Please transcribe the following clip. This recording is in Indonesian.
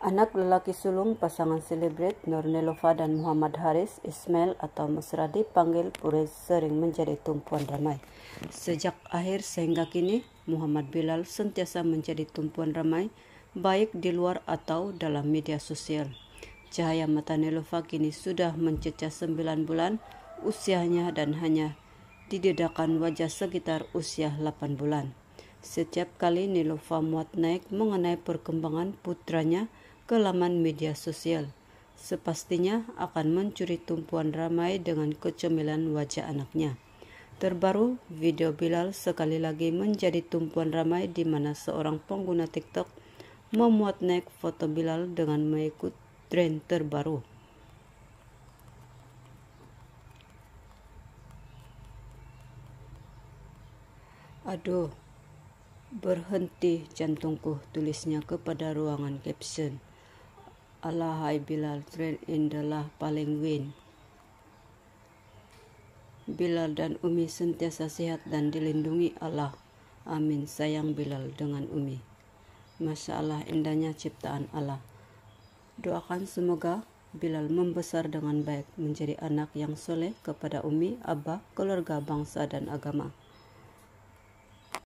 Anak lelaki sulung pasangan selebrit Nur Nelofa dan Muhammad Haris Ismail atau mesra dipanggil Purez sering menjadi tumpuan ramai. Sejak akhir sehingga kini, Muhammad Bilal sentiasa menjadi tumpuan ramai baik di luar atau dalam media sosial. Cahaya mata Nelofa kini sudah mencecah 9 bulan usianya dan hanya didedakan wajah sekitar usia 8 bulan. Setiap kali Nelofa muat naik mengenai perkembangan putranya, ke laman media sosial. Sepastinya akan mencuri tumpuan ramai dengan kecemilan wajah anaknya. Terbaru, video Bilal sekali lagi menjadi tumpuan ramai di mana seorang pengguna TikTok memuat naik foto Bilal dengan mengikut tren terbaru. Aduh, berhenti jantungku tulisnya kepada ruangan caption. Allah Bilal trail indalah paling win. Bilal dan Umi sentiasa sehat dan dilindungi Allah. Amin sayang Bilal dengan Umi. Masya Allah indahnya ciptaan Allah. Doakan semoga Bilal membesar dengan baik menjadi anak yang soleh kepada Umi, Abah, keluarga, bangsa, dan agama.